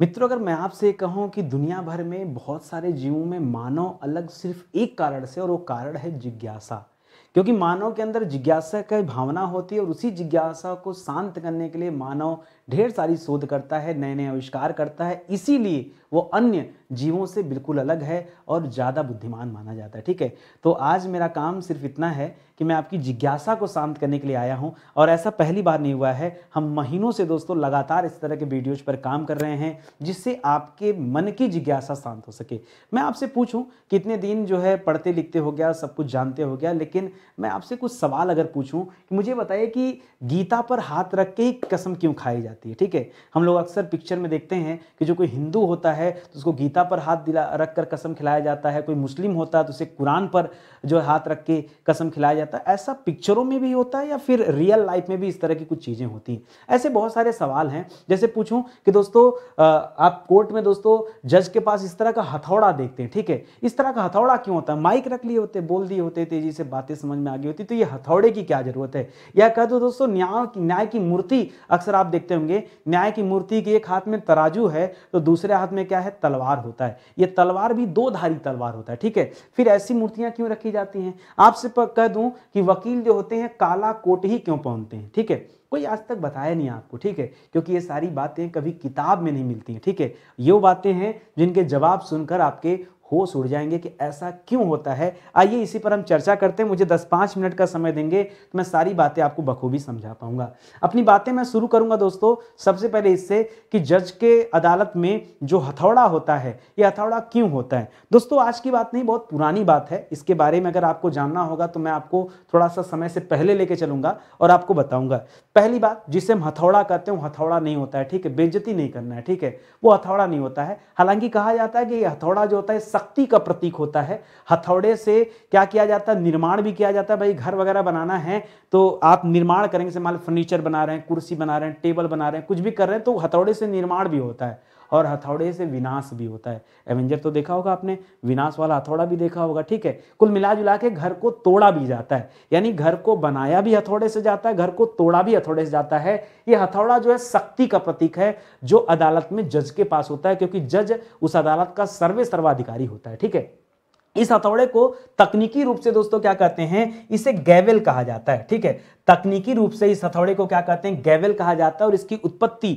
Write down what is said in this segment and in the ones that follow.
मित्रों अगर मैं आपसे कहूँ कि दुनिया भर में बहुत सारे जीवों में मानव अलग सिर्फ एक कारण से और वो कारण है जिज्ञासा क्योंकि मानव के अंदर जिज्ञासा की भावना होती है और उसी जिज्ञासा को शांत करने के लिए मानव ढेर सारी शोध करता है नए नए आविष्कार करता है इसीलिए वो अन्य जीवों से बिल्कुल अलग है और ज़्यादा बुद्धिमान माना जाता है ठीक है तो आज मेरा काम सिर्फ इतना है कि मैं आपकी जिज्ञासा को शांत करने के लिए आया हूँ और ऐसा पहली बार नहीं हुआ है हम महीनों से दोस्तों लगातार इस तरह के वीडियोज पर काम कर रहे हैं जिससे आपके मन की जिज्ञासा शांत हो सके मैं आपसे पूछूँ कितने दिन जो है पढ़ते लिखते हो गया सब कुछ जानते हो गया लेकिन मैं आपसे कुछ सवाल अगर पूछूँ कि मुझे बताइए कि गीता पर हाथ रख के ही कसम क्यों खाई जाती है ठीक है हम लोग अक्सर पिक्चर में देखते हैं कि जो कोई हिंदू होता है तो उसको गीता पर हाथ दिला रख कर कसम खिलाया जाता है कोई मुस्लिम होता है तो उसे कुरान पर जो हाथ रख के कसम खिलाया जाता जाता है ऐसा पिक्चरों में भी होता है या फिर रियल लाइफ में भी इस तरह की कुछ चीज़ें होती हैं ऐसे बहुत सारे सवाल हैं जैसे पूछूं कि दोस्तों आप कोर्ट में दोस्तों जज के पास इस तरह का हथौड़ा देखते हैं ठीक है इस तरह का हथौड़ा क्यों होता है माइक रख लिए होते बोल दिए होते तेजी से बातें समझ में आ गई होती तो ये हथौड़े की क्या जरूरत है या कह दो दोस्तों न्याय की न्याय की मूर्ति अक्सर आप देखते होंगे न्याय की मूर्ति के एक हाथ में तराजू है तो दूसरे हाथ में क्या है तलवार होता है ये तलवार भी दो धारी तलवार होता है ठीक है फिर ऐसी मूर्तियां क्यों रखी जाती हैं आपसे कह दूं कि वकील जो होते हैं काला कोट ही क्यों पहनते हैं ठीक है कोई आज तक बताया नहीं आपको ठीक है क्योंकि ये सारी बातें कभी किताब में नहीं मिलती हैं ठीक है ये वो बातें हैं जिनके जवाब सुनकर आपके होश उड़ जाएंगे कि ऐसा क्यों होता है आइए इसी पर हम चर्चा करते हैं मुझे दस पाँच मिनट का समय देंगे तो मैं सारी बातें आपको बखूबी समझा पाऊंगा अपनी बातें मैं शुरू करूंगा दोस्तों सबसे पहले इससे कि जज के अदालत में जो हथौड़ा होता है ये हथौड़ा क्यों होता है दोस्तों आज की बात नहीं बहुत पुरानी बात है इसके बारे में अगर आपको जानना होगा तो मैं आपको थोड़ा सा समय से पहले लेके चलूंगा और आपको बताऊंगा पहली बात जिसे हम हथौड़ा कहते हैं हथौड़ा नहीं होता है ठीक है बेजती नहीं करना है ठीक है वो हथौड़ा नहीं होता है हालांकि कहा जाता है कि ये हथौड़ा जो होता है शक्ति का प्रतीक होता है हथौड़े से क्या किया जाता है निर्माण भी किया जाता है भाई घर वगैरह बनाना है तो आप निर्माण करेंगे जैसे मान फर्नीचर बना रहे हैं कुर्सी बना रहे हैं टेबल बना रहे हैं कुछ भी कर रहे हैं तो हथौड़े से निर्माण भी होता है और हथौड़े से विनाश भी होता है एवेंजर तो देखा होगा आपने विनाश वाला हथौड़ा भी देखा होगा ठीक है कुल मिला जुला के घर को तोड़ा भी जाता है यानी घर को बनाया भी हथौड़े से जाता है घर को तोड़ा भी हथौड़े से जाता है ये हथौड़ा जो है शक्ति का प्रतीक है जो अदालत में जज के पास होता है क्योंकि जज उस अदालत का सर्वे सर्वाधिकारी होता है ठीक है इस हथौड़े को तकनीकी रूप से दोस्तों क्या कहते हैं इसे गैवेल कहा जाता है ठीक है तकनीकी रूप से इस हथौड़े को क्या कहते हैं गैवेल कहा जाता है और इसकी उत्पत्ति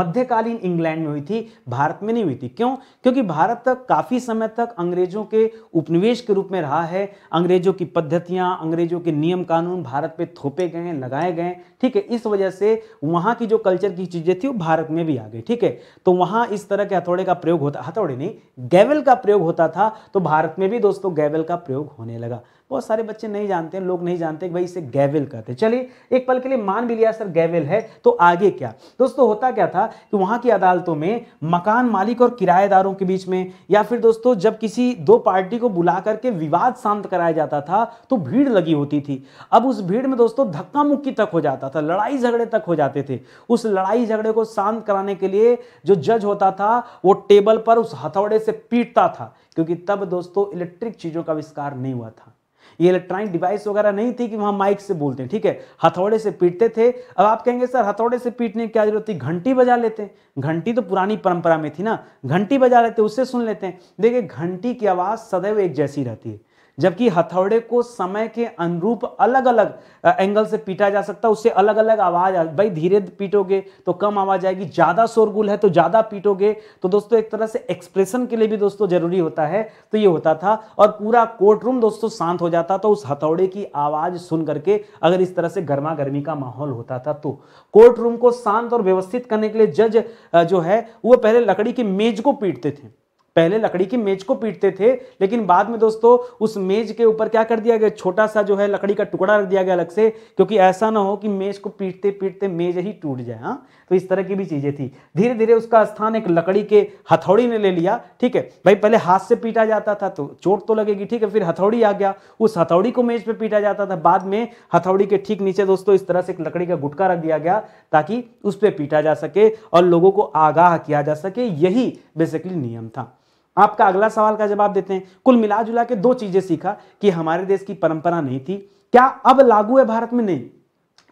मध्यकालीन इंग्लैंड में हुई थी भारत में नहीं हुई थी क्यों क्योंकि भारत तक काफ़ी समय तक अंग्रेजों के उपनिवेश के रूप में रहा है अंग्रेजों की पद्धतियां अंग्रेजों के नियम कानून भारत पर थोपे गए हैं लगाए गए ठीक है इस वजह से वहां की जो कल्चर की चीज़ें थी वो भारत में भी आ गई ठीक है तो वहां इस तरह के हथौड़े का प्रयोग होता हथौड़े नहीं गैवेल का प्रयोग होता था तो भारत में भी दोस्तों गैबल का प्रयोग होने लगा बहुत सारे बच्चे नहीं जानते हैं लोग नहीं जानते भाई इसे गैवेल कहते हैं चलिए एक पल के लिए मान भी लिया सर गैवेल है तो आगे क्या दोस्तों होता क्या था कि वहाँ की अदालतों में मकान मालिक और किराएदारों के बीच में या फिर दोस्तों जब किसी दो पार्टी को बुला करके विवाद शांत कराया जाता था तो भीड़ लगी होती थी अब उस भीड़ में दोस्तों धक्का मुक्की तक हो जाता था लड़ाई झगड़े तक हो जाते थे उस लड़ाई झगड़े को शांत कराने के लिए जो जज होता था वो टेबल पर उस हथौड़े से पीटता था क्योंकि तब दोस्तों इलेक्ट्रिक चीज़ों का आविष्कार नहीं हुआ था ये इलेक्ट्रॉनिक डिवाइस वगैरह नहीं थी कि वहाँ माइक से बोलते हैं ठीक है हथौड़े से पीटते थे अब आप कहेंगे सर हथौड़े से पीटने की क्या जरूरत थी घंटी बजा लेते हैं घंटी तो पुरानी परंपरा में थी ना घंटी बजा लेते उससे सुन लेते हैं देखिए घंटी की आवाज़ सदैव एक जैसी रहती है जबकि हथौड़े को समय के अनुरूप अलग अलग एंगल से पीटा जा सकता है उससे अलग अलग आवाज़ भाई धीरे पीटोगे तो कम आवाज़ आएगी ज़्यादा शोरगुल है तो ज़्यादा पीटोगे तो दोस्तों एक तरह से एक्सप्रेशन के लिए भी दोस्तों ज़रूरी होता है तो ये होता था और पूरा कोर्ट रूम दोस्तों शांत हो जाता तो उस हथौड़े की आवाज़ सुन करके अगर इस तरह से गर्मा गर्मी का माहौल होता था तो कोर्ट रूम को शांत और व्यवस्थित करने के लिए जज जो है वो पहले लकड़ी की मेज को पीटते थे पहले लकड़ी की मेज को पीटते थे लेकिन बाद में दोस्तों उस मेज के ऊपर क्या कर दिया गया छोटा सा जो है लकड़ी का टुकड़ा रख दिया गया अलग से क्योंकि ऐसा ना हो कि मेज को पीटते पीटते मेज ही टूट जाए हाँ तो इस तरह की भी चीजें थी धीरे धीरे उसका स्थान एक लकड़ी के हथौड़ी ने ले लिया ठीक है भाई पहले हाथ से पीटा जाता था तो चोट तो लगेगी ठीक है फिर हथौड़ी आ गया उस हथौड़ी को मेज पे पीटा जाता था बाद में हथौड़ी के ठीक नीचे दोस्तों इस तरह से एक लकड़ी का गुटका रख दिया गया ताकि उस पर पीटा जा सके और लोगों को आगाह किया जा सके यही बेसिकली नियम था आपका अगला सवाल का जवाब देते हैं कुल मिला जुला के दो चीजें सीखा कि हमारे देश की परंपरा नहीं थी क्या अब लागू है भारत में नहीं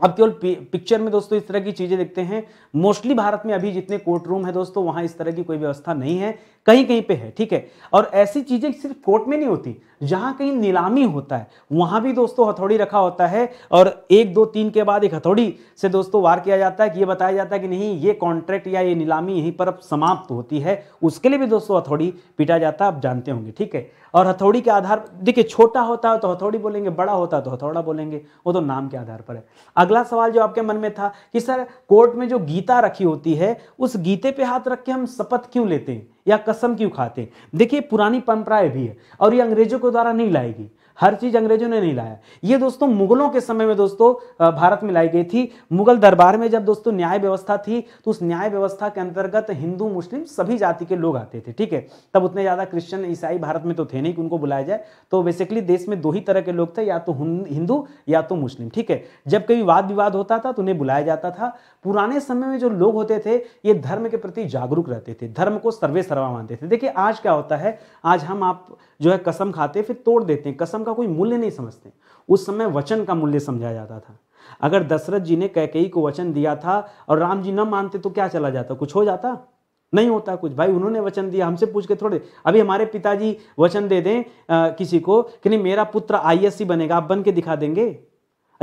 अब केवल पिक्चर में दोस्तों इस तरह की चीजें देखते हैं मोस्टली भारत में अभी जितने कोर्ट रूम है दोस्तों वहां इस तरह की कोई व्यवस्था नहीं है कहीं कहीं पे है ठीक है और ऐसी चीज़ें सिर्फ कोर्ट में नहीं होती जहाँ कहीं नीलामी होता है वहाँ भी दोस्तों हथौड़ी रखा होता है और एक दो तीन के बाद एक हथौड़ी से दोस्तों वार किया जाता है कि ये बताया जाता है कि नहीं ये कॉन्ट्रैक्ट या ये नीलामी यहीं पर अब समाप्त होती है उसके लिए भी दोस्तों हथौड़ी पीटा जाता है आप जानते होंगे ठीक है और हथौड़ी के आधार देखिए छोटा होता है तो हथौड़ी बोलेंगे बड़ा होता है तो हथौड़ा बोलेंगे वो तो नाम के आधार पर है अगला सवाल जो आपके मन में था कि सर कोर्ट में जो गीता रखी होती है उस गीते पे हाथ रख के हम शपथ क्यों लेते हैं या कसम क्यों खाते देखिए पुरानी परंपराएं भी है और ये अंग्रेजों के द्वारा नहीं लाई गई हर चीज़ अंग्रेजों ने नहीं लाया ये दोस्तों मुगलों के समय में दोस्तों भारत में लाई गई थी मुगल दरबार में जब दोस्तों न्याय व्यवस्था थी तो उस न्याय व्यवस्था के अंतर्गत हिंदू मुस्लिम सभी जाति के लोग आते थे ठीक है तब उतने ज़्यादा क्रिश्चियन ईसाई भारत में तो थे नहीं कि उनको बुलाया जाए तो बेसिकली देश में दो ही तरह के लोग थे या तो हिंदू या तो मुस्लिम ठीक है जब कभी वाद विवाद होता था तो उन्हें बुलाया जाता था पुराने समय में जो लोग होते थे ये धर्म के प्रति जागरूक रहते थे धर्म को सर्वे सर्वा मानते थे देखिए आज क्या होता है आज हम आप जो है कसम खाते फिर तोड़ देते हैं कसम का कोई मूल्य नहीं समझते उस समय वचन का मूल्य समझा जाता था अगर दशरथ जी ने कैकेयी को वचन दिया था और राम जी न मानते तो क्या चला जाता कुछ हो जाता नहीं होता कुछ भाई उन्होंने वचन दिया हमसे पूछ के थोड़े अभी हमारे पिताजी वचन दे दें आ, किसी को कि नहीं मेरा पुत्र आई बनेगा आप बन के दिखा देंगे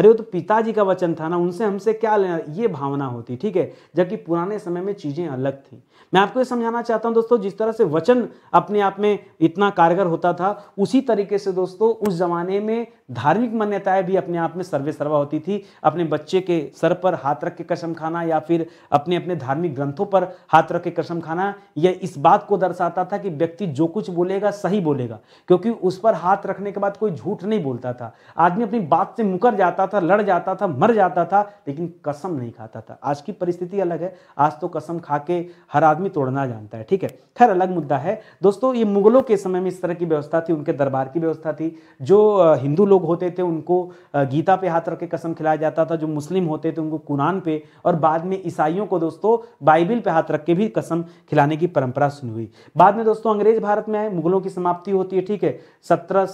अरे वो तो पिताजी का वचन था ना उनसे हमसे क्या लेना ये भावना होती ठीक है जबकि पुराने समय में चीज़ें अलग थी मैं आपको ये समझाना चाहता हूं दोस्तों जिस तरह से वचन अपने आप में इतना कारगर होता था उसी तरीके से दोस्तों उस जमाने में धार्मिक मान्यताएं भी अपने आप में सर्वे सर्वा होती थी अपने बच्चे के सर पर हाथ रख के कसम खाना या फिर अपने अपने धार्मिक ग्रंथों पर हाथ रख के कसम खाना यह इस बात को दर्शाता था कि व्यक्ति जो कुछ बोलेगा सही बोलेगा क्योंकि उस पर हाथ रखने के बाद कोई झूठ नहीं बोलता था आदमी अपनी बात से मुकर जाता था लड़ जाता था मर जाता था लेकिन कसम नहीं खाता था आज की परिस्थिति अलग है आज तो कसम खा के हर आदमी तोड़ना जानता है ठीक है खैर अलग मुद्दा है दोस्तों ये मुगलों के समय में इस तरह की व्यवस्था थी उनके दरबार की व्यवस्था थी जो हिंदू लोग होते थे उनको गीता पे हाथ रख के कसम खिलाया जाता था जो मुस्लिम होते थे उनको कुरान पे और बाद में ईसाइयों को दोस्तों बाइबिल पे हाथ रख के भी कसम खिलाने की परंपरा सुनी हुई बाद में दोस्तों अंग्रेज भारत में आए मुगलों की समाप्ति होती है ठीक है सत्रह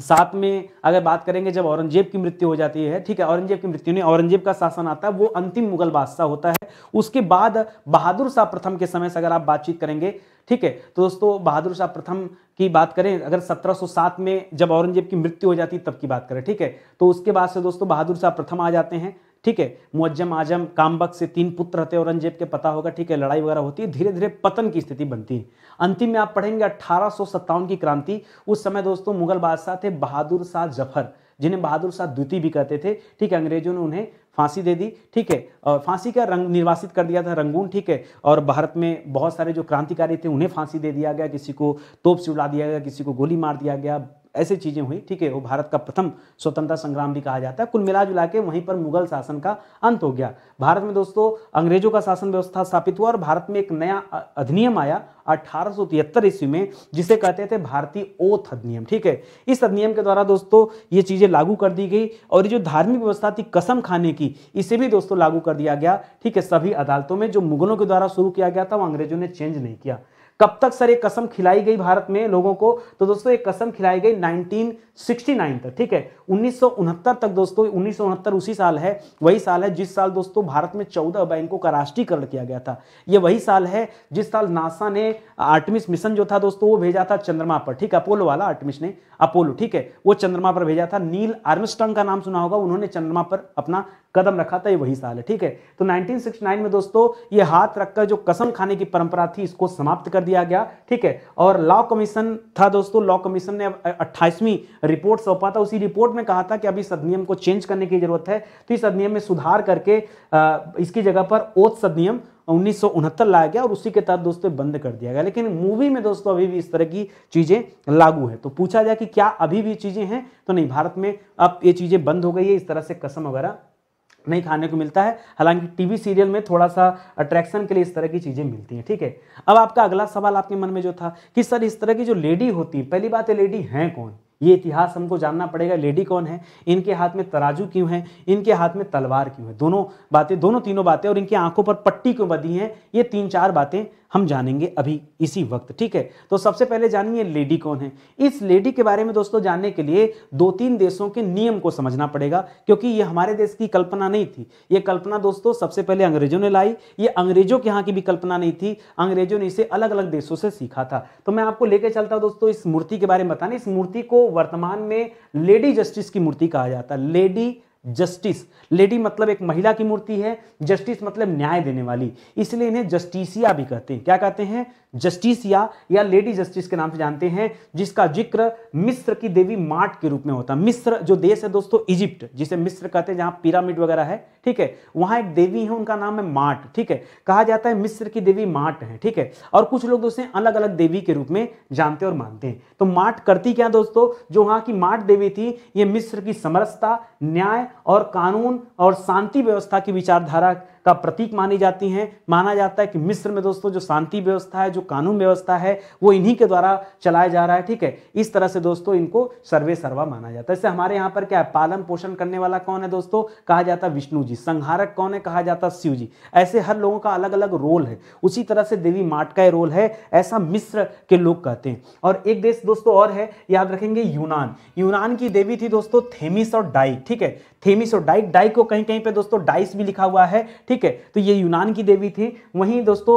साथ में अगर बात करेंगे जब औरंगजेब की मृत्यु हो जाती है ठीक है औरंगजेब की मृत्यु नहीं औरंगजेब का शासन आता है वो अंतिम मुगल बादशाह होता है उसके बाद बहादुर शाह प्रथम के समय से अगर आप बातचीत करेंगे ठीक है तो दोस्तों बहादुर शाह प्रथम की बात करें अगर 1707 में जब औरंगजेब की मृत्यु हो जाती तब की बात करें ठीक है तो उसके बाद से दोस्तों बहादुर शाह प्रथम आ जाते हैं ठीक है मुज्जम आजम कामबक से तीन पुत्र थे औरंगजेब के पता होगा ठीक है लड़ाई वगैरह होती है धीरे धीरे पतन की स्थिति बनती है अंतिम में आप पढ़ेंगे अट्ठारह की क्रांति उस समय दोस्तों मुगल बादशाह थे बहादुर शाह जफर जिन्हें बहादुर शाह द्वितीय भी कहते थे ठीक है अंग्रेजों ने उन्हें फांसी दे दी ठीक है और फांसी का रंग निर्वासित कर दिया था रंगून ठीक है और भारत में बहुत सारे जो क्रांतिकारी थे उन्हें फांसी दे दिया गया किसी को तोप से उड़ा दिया गया किसी को गोली मार दिया गया ऐसी चीज़ें हुई ठीक है वो भारत का प्रथम स्वतंत्रता संग्राम भी कहा जाता है कुल मिला जुला के वहीं पर मुगल शासन का अंत हो गया भारत में दोस्तों अंग्रेजों का शासन व्यवस्था स्थापित हुआ और भारत में एक नया अधिनियम आया अठारह ईस्वी में जिसे कहते थे भारतीय ओथ अधिनियम ठीक है इस अधिनियम के द्वारा दोस्तों ये चीज़ें लागू कर दी गई और ये जो धार्मिक व्यवस्था थी कसम खाने की इसे भी दोस्तों लागू कर दिया गया ठीक है सभी अदालतों में जो मुगलों के द्वारा शुरू किया गया था वो अंग्रेजों ने चेंज नहीं किया कब तक सर ये कसम खिलाई गई भारत में लोगों को तो दोस्तों ये कसम खिलाई गई 1969 तक ठीक है उन्नीस तक दोस्तों उन्नीस उसी साल है वही साल है जिस साल दोस्तों भारत में 14 बैंकों का राष्ट्रीयकरण किया गया था ये वही साल है जिस साल नासा ने आर्टमिस मिशन जो था दोस्तों वो भेजा था चंद्रमा पर ठीक अपोलो वाला आर्टमिस ने अपोलो ठीक है वो चंद्रमा पर भेजा था नील आर्मस्टंग का नाम सुना होगा उन्होंने चंद्रमा पर अपना कदम रखा था ये वही साल है ठीक है तो 1969 में दोस्तों ये हाथ रखकर जो कसम खाने की परंपरा थी इसको समाप्त कर दिया गया ठीक है और लॉ कमीशन था दोस्तों लॉ कमीशन ने अट्ठाईसवीं रिपोर्ट सौंपा था उसी रिपोर्ट में कहा था कि अभी सदनियम अधिनियम को चेंज करने की जरूरत है तो इस अधिनियम में सुधार करके आ, इसकी जगह पर ओथ अधिनियम उन्नीस लाया गया और उसी के तहत दोस्तों बंद कर दिया गया लेकिन मूवी में दोस्तों अभी भी इस तरह की चीज़ें लागू है तो पूछा जाए कि क्या अभी भी चीज़ें हैं तो नहीं भारत में अब ये चीज़ें बंद हो गई है इस तरह से कसम वगैरह नहीं खाने को मिलता है हालांकि टीवी सीरियल में थोड़ा सा अट्रैक्शन के लिए इस तरह की चीज़ें मिलती हैं ठीक है अब आपका अगला सवाल आपके मन में जो था कि सर इस तरह की जो लेडी होती है पहली बात है लेडी हैं कौन ये इतिहास हमको जानना पड़ेगा लेडी कौन है इनके हाथ में तराजू क्यों है इनके हाथ में तलवार क्यों है दोनों बातें दोनों तीनों बातें और इनकी आंखों पर पट्टी क्यों बदी है ये तीन चार बातें हम जानेंगे अभी इसी वक्त ठीक है तो सबसे पहले जानिए लेडी कौन है इस लेडी के बारे में दोस्तों जानने के लिए दो तीन देशों के नियम को समझना पड़ेगा क्योंकि ये हमारे देश की कल्पना नहीं थी ये कल्पना दोस्तों सबसे पहले अंग्रेजों ने लाई ये अंग्रेजों के यहाँ की भी कल्पना नहीं थी अंग्रेजों ने इसे अलग अलग देशों से सीखा था तो मैं आपको लेकर चलता हूँ दोस्तों इस मूर्ति के बारे में बताने इस मूर्ति को वर्तमान में लेडी जस्टिस की मूर्ति कहा जाता है लेडी जस्टिस लेडी मतलब एक महिला की मूर्ति है जस्टिस मतलब न्याय देने वाली इसलिए इन्हें जस्टिसिया भी कहते हैं क्या कहते हैं जस्टिसिया या लेडी जस्टिस के नाम से जानते हैं जिसका जिक्र मिस्र की देवी माट के रूप में होता है मिस्र जो देश है दोस्तों इजिप्ट जिसे मिस्र कहते हैं जहां पिरामिड वगैरह है ठीक है वहां एक देवी है उनका नाम है माट ठीक है कहा जाता है मिस्र की देवी माट है ठीक है और कुछ लोग दोस्तों अलग अलग देवी के रूप में जानते और मानते हैं तो माट करती क्या दोस्तों जो वहां की माट देवी थी ये मिस्र की समरसता न्याय और कानून और शांति व्यवस्था की विचारधारा का प्रतीक मानी जाती हैं माना जाता है कि मिस्र में दोस्तों जो शांति व्यवस्था है जो कानून व्यवस्था है वो इन्हीं के द्वारा चलाया जा रहा है ठीक है इस तरह से दोस्तों इनको सर्वे सर्वा माना जाता है इससे हमारे यहाँ पर क्या है पालन पोषण करने वाला कौन है दोस्तों कहा जाता है विष्णु जी संहारक कौन है कहा जाता है शिव जी ऐसे हर लोगों का अलग अलग रोल है उसी तरह से देवी माट का रोल है ऐसा मिस्र के लोग कहते हैं और एक देश दोस्तों और है याद रखेंगे यूनान यूनान की देवी थी दोस्तों थेमिस और डाइक ठीक है थेमिस और डाइक डाइक को कहीं कहीं पर दोस्तों डाइस भी लिखा हुआ है ठीक ठीक है तो ये यूनान की देवी थी वहीं दोस्तों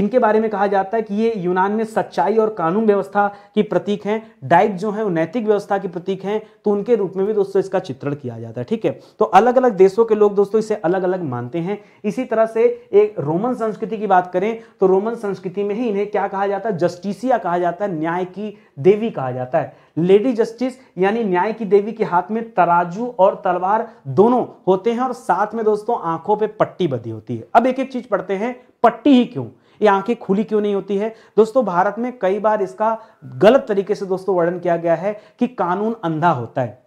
इनके बारे में कहा जाता है कि ये यूनान में सच्चाई और कानून व्यवस्था की प्रतीक हैं डाइक जो है वो नैतिक व्यवस्था की प्रतीक हैं तो उनके रूप में भी दोस्तों इसका चित्रण किया जाता है ठीक है तो अलग अलग देशों के लोग दोस्तों इसे अलग अलग मानते हैं इसी तरह से एक रोमन संस्कृति की बात करें तो रोमन संस्कृति में ही इन्हें क्या कहा जाता है जस्टिसिया कहा जाता है न्याय की देवी कहा जाता है लेडी जस्टिस यानी न्याय की देवी के हाथ में तराजू और तलवार दोनों होते हैं और साथ में दोस्तों आंखों पे पट्टी बधी होती है अब एक एक चीज पढ़ते हैं पट्टी ही क्यों ये आंखें खुली क्यों नहीं होती है दोस्तों भारत में कई बार इसका गलत तरीके से दोस्तों वर्णन किया गया है कि कानून अंधा होता है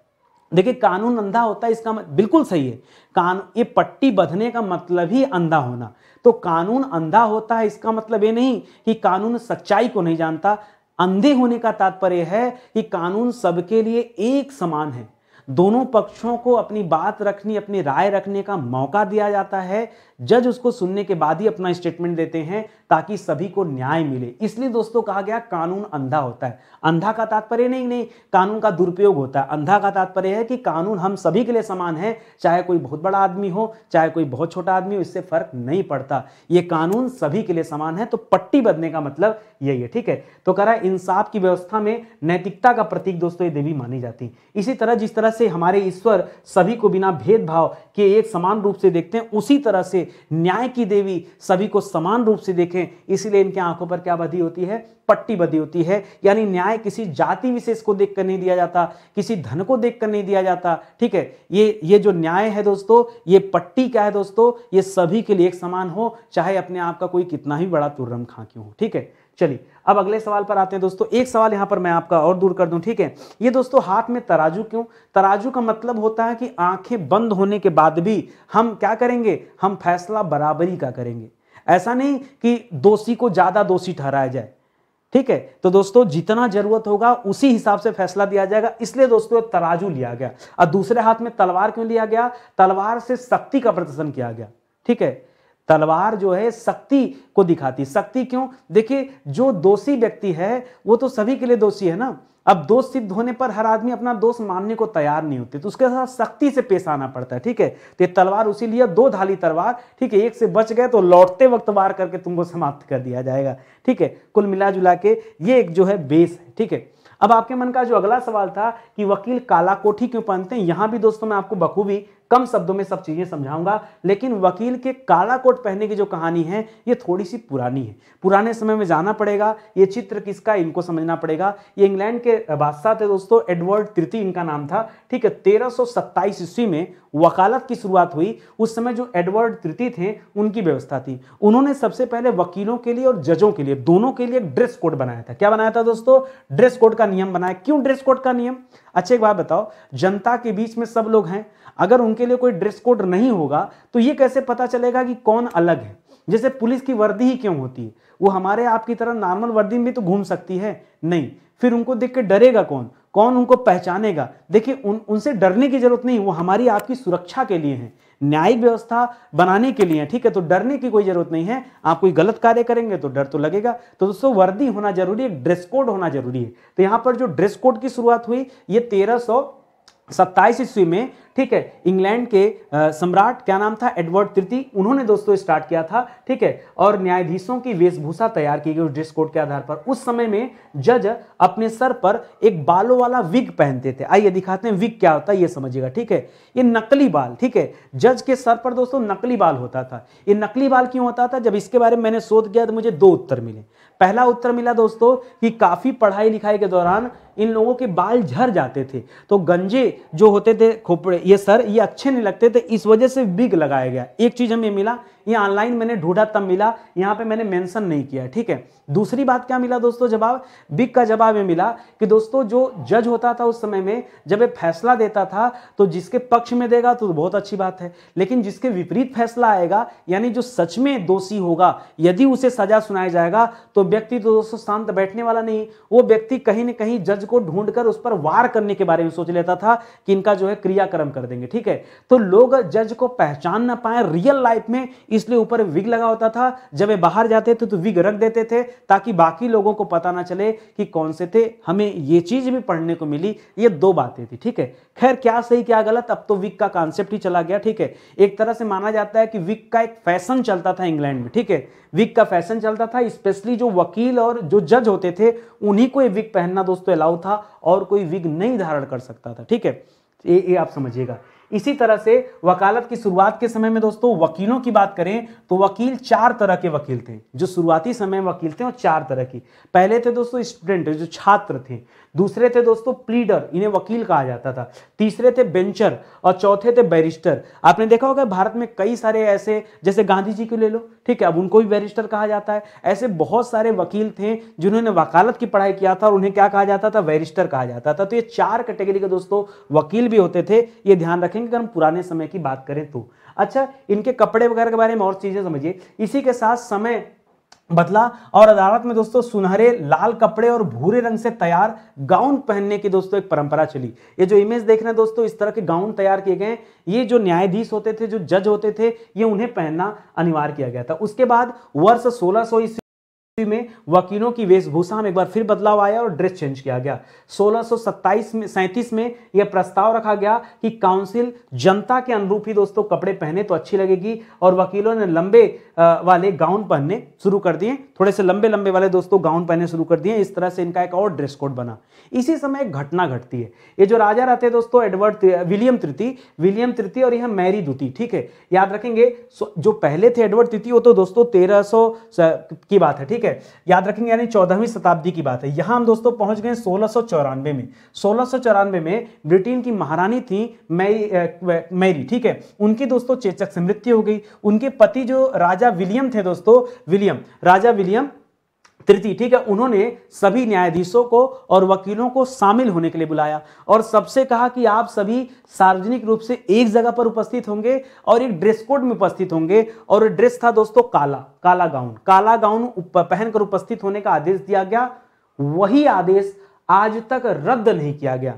देखिए कानून अंधा होता है इसका बिल्कुल सही है कान ये पट्टी बधने का मतलब ही अंधा होना तो कानून अंधा होता है इसका मतलब ये नहीं कि कानून सच्चाई को नहीं जानता अंधे होने का तात्पर्य है कि कानून सबके लिए एक समान है दोनों पक्षों को अपनी बात रखनी अपनी राय रखने का मौका दिया जाता है जज उसको सुनने के बाद ही अपना स्टेटमेंट देते हैं ताकि सभी को न्याय मिले इसलिए दोस्तों कहा गया कानून अंधा होता है अंधा का तात्पर्य नहीं नहीं कानून का दुरुपयोग होता है अंधा का तात्पर्य है कि कानून हम सभी के लिए समान है चाहे कोई बहुत बड़ा आदमी हो चाहे कोई बहुत छोटा आदमी हो इससे फर्क नहीं पड़ता ये कानून सभी के लिए समान है तो पट्टी बदने का मतलब यही है ठीक है तो कह रहा है इंसाफ की व्यवस्था में नैतिकता का प्रतीक दोस्तों ये देवी मानी जाती है इसी तरह जिस तरह से हमारे ईश्वर सभी को बिना भेदभाव के एक समान रूप से देखते हैं उसी तरह से न्याय की देवी सभी को समान रूप से देखे देखें इसीलिए इनके आंखों पर क्या बधी होती है पट्टी बधी होती है यानी न्याय किसी जाति विशेष को देखकर नहीं दिया जाता किसी धन को देखकर नहीं दिया जाता ठीक है ये ये जो न्याय है दोस्तों ये पट्टी क्या है दोस्तों ये सभी के लिए एक समान हो चाहे अपने आप का कोई कितना ही बड़ा तुर्रम खा क्यों हो ठीक है चलिए अब अगले सवाल पर आते हैं दोस्तों एक सवाल यहां पर मैं आपका और दूर कर दूं ठीक है ये दोस्तों हाथ में तराजू क्यों तराजू का मतलब होता है कि आंखें बंद होने के बाद भी हम क्या करेंगे हम फैसला बराबरी का करेंगे ऐसा नहीं कि दोषी को ज़्यादा दोषी ठहराया जाए ठीक है तो दोस्तों जितना जरूरत होगा उसी हिसाब से फैसला दिया जाएगा इसलिए दोस्तों तराजू लिया गया और दूसरे हाथ में तलवार क्यों लिया गया तलवार से शक्ति का प्रदर्शन किया गया ठीक है तलवार जो है शक्ति को दिखाती शक्ति क्यों देखिए जो दोषी व्यक्ति है वो तो सभी के लिए दोषी है ना अब दोष सिद्ध होने पर हर आदमी अपना दोष मानने को तैयार नहीं होते तो उसके साथ सख्ती से पेश आना पड़ता है ठीक है तो ये तलवार उसी लिए दो धाली तलवार ठीक है एक से बच गए तो लौटते वक्त वार करके तुमको समाप्त कर दिया जाएगा ठीक है कुल मिला जुला के ये एक जो है बेस है ठीक है अब आपके मन का जो अगला सवाल था कि वकील काला कोठी क्यों पहनते हैं यहां भी दोस्तों मैं आपको बखूबी कम शब्दों में सब चीज़ें समझाऊंगा लेकिन वकील के काला कोट पहनने की जो कहानी है ये थोड़ी सी पुरानी है पुराने समय में जाना पड़ेगा ये चित्र किसका इनको समझना पड़ेगा ये इंग्लैंड के बादशाह थे दोस्तों एडवर्ड तृतीय इनका नाम था ठीक है तेरह ईस्वी में वकालत की शुरुआत हुई उस समय जो एडवर्ड तृतीय थे उनकी व्यवस्था थी उन्होंने सबसे पहले वकीलों के लिए और जजों के लिए दोनों के लिए ड्रेस कोड बनाया था क्या बनाया था दोस्तों ड्रेस कोड का नियम बनाया क्यों ड्रेस कोड का नियम अच्छा एक बात बताओ जनता के बीच में सब लोग हैं अगर उनके लिए कोई ड्रेस कोड नहीं होगा तो ये कैसे पता चलेगा कि कौन अलग है जैसे पुलिस की वर्दी ही क्यों होती है वो हमारे आपकी तरह नॉर्मल वर्दी में तो घूम सकती है नहीं फिर उनको देख के डरेगा कौन कौन उनको पहचानेगा देखिए उन उनसे डरने की जरूरत नहीं वो हमारी आपकी सुरक्षा के लिए हैं न्यायिक व्यवस्था बनाने के लिए ठीक है तो डरने की कोई जरूरत नहीं है आप कोई गलत कार्य करेंगे तो डर तो लगेगा तो दोस्तों वर्दी होना जरूरी है ड्रेस कोड होना जरूरी है तो यहाँ पर जो ड्रेस कोड की शुरुआत हुई ये तेरह सौ सत्ताईस ईस्वी में ठीक है इंग्लैंड के सम्राट क्या नाम था एडवर्ड तृतीय उन्होंने दोस्तों स्टार्ट किया था ठीक है और न्यायाधीशों की वेशभूषा तैयार की गई उस ड्रेस कोड के आधार पर उस समय में जज अपने सर पर एक बालों वाला विग पहनते थे आइए दिखाते हैं विग क्या होता है ये समझिएगा ठीक है ये नकली बाल ठीक है जज के सर पर दोस्तों नकली बाल होता था ये नकली बाल क्यों होता था जब इसके बारे में मैंने शोध किया तो मुझे दो उत्तर मिले पहला उत्तर मिला दोस्तों कि काफ़ी पढ़ाई लिखाई के दौरान इन लोगों के बाल झर जाते थे तो गंजे जो होते थे खोपड़े ये सर ये अच्छे नहीं लगते तो इस वजह से बिग लगाया गया एक चीज़ हमें मिला ये ऑनलाइन मैंने ढूंढा तब मिला यहाँ पे मैंने मेंशन नहीं किया ठीक है दूसरी बात क्या मिला दोस्तों जवाब बिग का जवाब ये मिला कि दोस्तों जो जज होता था उस समय में जब ये फैसला देता था तो जिसके पक्ष में देगा तो बहुत अच्छी बात है लेकिन जिसके विपरीत फैसला आएगा यानी जो सच में दोषी होगा यदि उसे सजा सुनाया जाएगा तो व्यक्ति तो दोस्तों शांत बैठने वाला नहीं वो व्यक्ति कहीं ना कहीं जज को ढूंढ उस पर वार करने के बारे में सोच लेता था कि इनका जो है क्रियाक्रम कर देंगे ठीक है तो लोग जज को पहचान ना पाए रियल लाइफ में इसलिए ऊपर विग लगा होता था जब वे बाहर जाते थे तो विग रख देते थे ताकि बाकी लोगों को पता ना चले कि कौन से थे हमें ये चीज भी पढ़ने को मिली ये दो बातें थी ठीक है खैर क्या सही क्या गलत अब तो विग का कॉन्सेप्ट ही चला गया ठीक है एक तरह से माना जाता है कि विग का एक फैशन चलता था इंग्लैंड में ठीक है विग का फैशन चलता था स्पेशली जो वकील और जो जज होते थे उन्हीं को ये विग पहनना दोस्तों अलाउ था और कोई विग नहीं धारण कर सकता था ठीक है ये ये आप समझिएगा इसी तरह से वकालत की शुरुआत के समय में दोस्तों वकीलों की बात करें तो वकील चार तरह के वकील थे जो शुरुआती समय में वकील थे वो चार तरह की पहले थे दोस्तों स्टूडेंट जो छात्र थे दूसरे थे दोस्तों प्लीडर इन्हें वकील कहा जाता था तीसरे थे बेंचर और चौथे थे बैरिस्टर आपने देखा होगा भारत में कई सारे ऐसे जैसे गांधी जी को ले लो ठीक है अब उनको भी बैरिस्टर कहा जाता है ऐसे बहुत सारे वकील थे जिन्होंने वकालत की पढ़ाई किया था और उन्हें क्या कहा जाता था बैरिस्टर कहा जाता था तो ये चार कैटेगरी के दोस्तों वकील भी होते थे ये ध्यान रखेंगे अगर हम पुराने समय की बात करें तो अच्छा इनके कपड़े वगैरह के बारे में और चीज़ें समझिए इसी के साथ समय बदला और अदालत में दोस्तों सुनहरे लाल कपड़े और भूरे रंग से तैयार गाउन पहनने की दोस्तों एक परंपरा चली ये जो इमेज देख रहे हैं दोस्तों इस तरह के गाउन तैयार किए गए ये जो न्यायाधीश होते थे जो जज होते थे ये उन्हें पहनना अनिवार्य किया गया था उसके बाद वर्ष सोलह सौ ईस्वी में वकीलों की वेशभूषा में एक बार फिर बदलाव आया और ड्रेस चेंज किया गया 1627 में सैंतीस में यह प्रस्ताव रखा गया कि काउंसिल जनता के अनुरूप ही दोस्तों कपड़े पहने तो अच्छी लगेगी और वकीलों ने लंबे वाले गाउन पहनने शुरू कर दिए थोड़े से लंबे लंबे वाले दोस्तों गाउन पहनने शुरू कर दिए इस तरह से इनका एक और ड्रेस कोड बना इसी समय एक घटना घटती है ये जो राजा रहते हैं दोस्तों एडवर्ड विलियम तृतीय विलियम तृतीय और यह मैरी दूती ठीक है याद रखेंगे जो पहले थे एडवर्ड तृतीय वो तो दोस्तों तेरह की बात है ठीक है याद रखेंगे यानी चौदहवीं शताब्दी की बात है यहां हम दोस्तों पहुंच गए सोलह में सोलह में ब्रिटेन की महारानी थी मैरी मैरी ठीक है उनकी दोस्तों चेचक से मृत्यु हो गई उनके पति जो राजा राजा विलियम थे दोस्तों विलियम राजा विलियम तृतीय ठीक है उन्होंने सभी न्यायाधीशों को और वकीलों को शामिल होने के लिए बुलाया और सबसे कहा कि आप सभी सार्वजनिक रूप से एक जगह पर उपस्थित होंगे और एक ड्रेस कोड में उपस्थित होंगे और ड्रेस था दोस्तों काला काला गाउन काला गाउन पहनकर उपस्थित होने का आदेश दिया गया वही आदेश आज तक रद्द नहीं किया गया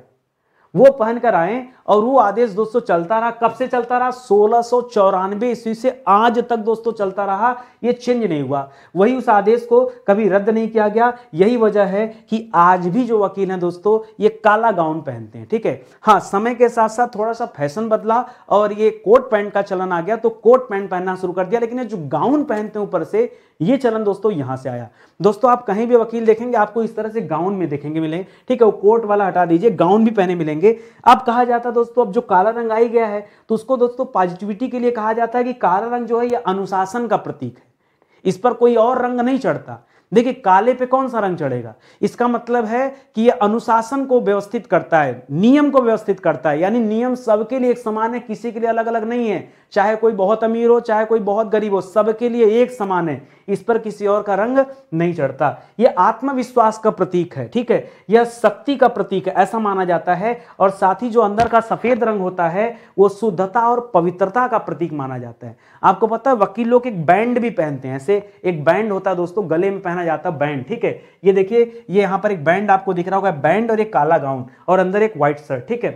वो पहनकर आए और वो आदेश दोस्तों चलता रहा कब से चलता रहा सोलह ईस्वी से आज तक दोस्तों चलता रहा ये चेंज नहीं हुआ वही उस आदेश को कभी रद्द नहीं किया गया यही वजह है कि आज भी जो वकील हैं दोस्तों ये काला गाउन पहनते हैं ठीक है हाँ समय के साथ साथ थोड़ा सा फैशन बदला और ये कोट पैंट का चलन आ गया तो कोट पैंट पहनना शुरू कर दिया लेकिन जो गाउन पहनते ऊपर से ये चलन दोस्तों यहां से आया दोस्तों आप कहीं भी वकील देखेंगे आपको इस तरह से गाउन में देखेंगे मिले ठीक है वो कोट वाला हटा दीजिए गाउन भी पहने मिलेंगे अब कहा जाता है दोस्तों अब जो काला रंग आई गया है तो उसको दोस्तों पॉजिटिविटी के लिए कहा जाता है कि काला रंग रंग जो है ये अनुशासन का प्रतीक है इस पर कोई और रंग नहीं चढ़ता देखिए काले पे कौन सा रंग चढ़ेगा इसका मतलब है कि यह अनुशासन को व्यवस्थित करता है नियम को व्यवस्थित करता है यानी नियम सबके लिए एक समान है किसी के लिए अलग अलग नहीं है चाहे कोई बहुत अमीर हो चाहे कोई बहुत गरीब हो सबके लिए एक समान है इस पर किसी और का रंग नहीं चढ़ता यह आत्मविश्वास का प्रतीक है ठीक है यह शक्ति का प्रतीक है ऐसा माना जाता है और साथ ही जो अंदर का सफेद रंग होता है वो शुद्धता और पवित्रता का प्रतीक माना जाता है आपको पता है वकील लोग एक बैंड भी पहनते हैं ऐसे एक बैंड होता है दोस्तों गले में पहन पहना जाता है बैंड ठीक है ये देखिए ये यहाँ पर एक बैंड आपको दिख रहा होगा बैंड और एक काला गाउन और अंदर एक व्हाइट शर्ट ठीक है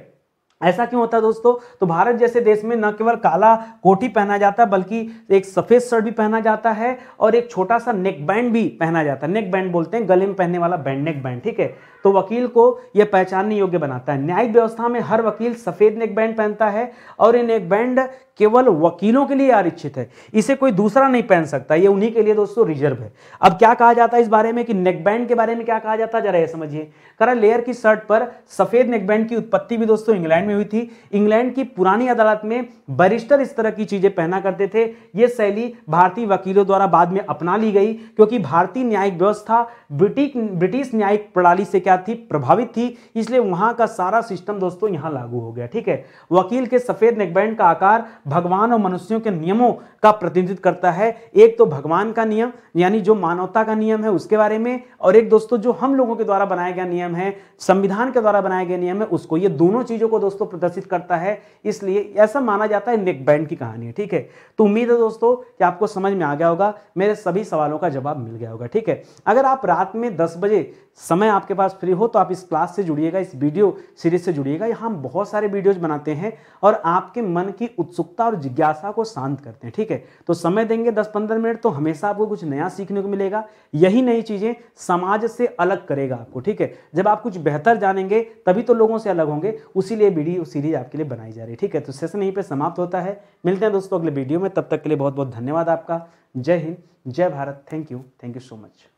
ऐसा क्यों होता है दोस्तों तो भारत जैसे देश में न केवल काला कोटी पहना जाता है बल्कि एक सफ़ेद शर्ट भी पहना जाता है और एक छोटा सा नेक बैंड भी पहना जाता है नेक बैंड बोलते हैं गले में पहनने वाला बैंड नेक बैंड ठीक है तो वकील को यह पहचानने योग्य बनाता है न्यायिक व्यवस्था में हर वकील सफ़ेद नेक बैंड पहनता है और ये नेक बैंड केवल वकीलों के लिए आरक्षित है इसे कोई दूसरा नहीं पहन सकता ये उन्हीं के लिए दोस्तों रिजर्व है अब क्या कहा जाता है इस बारे में कि नेक बैंड के बारे में क्या कहा जाता है जरा यह समझिए करा लेयर की शर्ट पर सफ़ेद नेक बैंड की उत्पत्ति भी दोस्तों इंग्लैंड में हुई थी इंग्लैंड की पुरानी अदालत में बैरिस्टर इस तरह की चीज़ें पहना करते थे ये शैली भारतीय वकीलों द्वारा बाद में अपना ली गई क्योंकि भारतीय न्यायिक व्यवस्था ब्रिटिश ब्रिटिश न्यायिक प्रणाली से क्या क्या थी प्रभावित थी इसलिए वहां का सारा सिस्टम दोस्तों यहां लागू हो गया ठीक है वकील के सफ़ेद नेकबैंड का आकार भगवान और मनुष्यों के नियमों का प्रतिनिधित्व करता है एक तो भगवान का नियम यानी जो मानवता का नियम है उसके बारे में और एक दोस्तों जो हम लोगों के द्वारा बनाया गया नियम है संविधान के द्वारा बनाया गया नियम है उसको ये दोनों चीज़ों को दोस्तों प्रदर्शित करता है इसलिए ऐसा माना जाता है नेकबैंड की कहानी है ठीक है तो उम्मीद है दोस्तों कि आपको समझ में आ गया होगा मेरे सभी सवालों का जवाब मिल गया होगा ठीक है अगर आप रात में दस बजे समय आपके पास फ्री हो तो आप इस क्लास से जुड़िएगा इस वीडियो सीरीज से जुड़िएगा यहाँ हम बहुत सारे वीडियोज बनाते हैं और आपके मन की उत्सुकता और जिज्ञासा को शांत करते हैं ठीक है तो समय देंगे दस पंद्रह मिनट तो हमेशा आपको कुछ नया सीखने को मिलेगा यही नई चीज़ें समाज से अलग करेगा आपको ठीक है जब आप कुछ बेहतर जानेंगे तभी तो लोगों से अलग होंगे उसीलिए वीडियो सीरीज आपके लिए बनाई जा रही है ठीक है तो सेशन यहीं पर समाप्त होता है मिलते हैं दोस्तों अगले वीडियो में तब तक के लिए बहुत बहुत धन्यवाद आपका जय हिंद जय Bharat thank you thank you so much